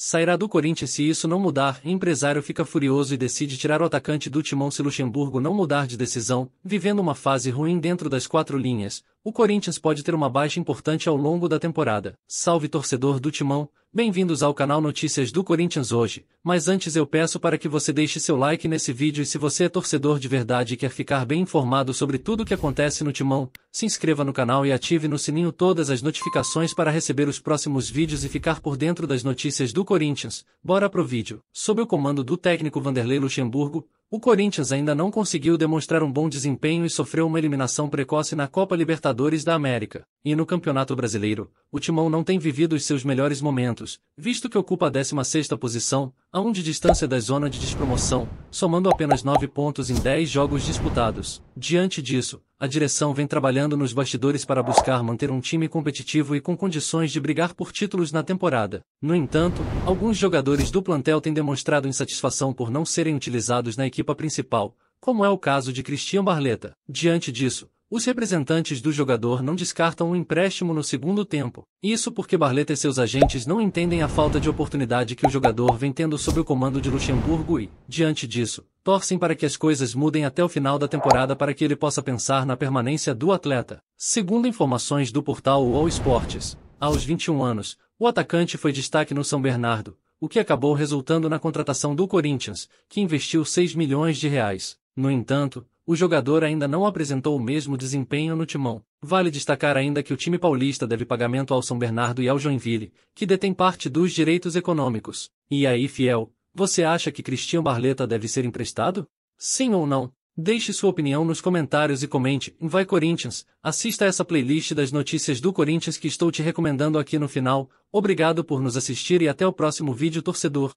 Sairá do Corinthians se isso não mudar. Empresário fica furioso e decide tirar o atacante do timão se Luxemburgo não mudar de decisão. Vivendo uma fase ruim dentro das quatro linhas, o Corinthians pode ter uma baixa importante ao longo da temporada. Salve torcedor do timão, Bem-vindos ao canal Notícias do Corinthians hoje, mas antes eu peço para que você deixe seu like nesse vídeo e se você é torcedor de verdade e quer ficar bem informado sobre tudo o que acontece no Timão, se inscreva no canal e ative no sininho todas as notificações para receber os próximos vídeos e ficar por dentro das notícias do Corinthians. Bora pro vídeo. Sob o comando do técnico Vanderlei Luxemburgo, o Corinthians ainda não conseguiu demonstrar um bom desempenho e sofreu uma eliminação precoce na Copa Libertadores da América, e no Campeonato Brasileiro, o Timão não tem vivido os seus melhores momentos, visto que ocupa a 16ª posição, a um de distância da zona de despromoção, somando apenas 9 pontos em 10 jogos disputados. Diante disso, a direção vem trabalhando nos bastidores para buscar manter um time competitivo e com condições de brigar por títulos na temporada. No entanto, alguns jogadores do plantel têm demonstrado insatisfação por não serem utilizados na equipa principal, como é o caso de Cristian Barleta. Diante disso, os representantes do jogador não descartam o um empréstimo no segundo tempo. Isso porque Barleta e seus agentes não entendem a falta de oportunidade que o jogador vem tendo sob o comando de Luxemburgo e, diante disso, torcem para que as coisas mudem até o final da temporada para que ele possa pensar na permanência do atleta. Segundo informações do portal All Esportes, aos 21 anos, o atacante foi destaque no São Bernardo, o que acabou resultando na contratação do Corinthians, que investiu 6 milhões de reais. No entanto, o jogador ainda não apresentou o mesmo desempenho no timão. Vale destacar ainda que o time paulista deve pagamento ao São Bernardo e ao Joinville, que detém parte dos direitos econômicos. E aí, fiel, você acha que Cristian Barleta deve ser emprestado? Sim ou não? Deixe sua opinião nos comentários e comente. Vai Corinthians, assista essa playlist das notícias do Corinthians que estou te recomendando aqui no final. Obrigado por nos assistir e até o próximo vídeo torcedor.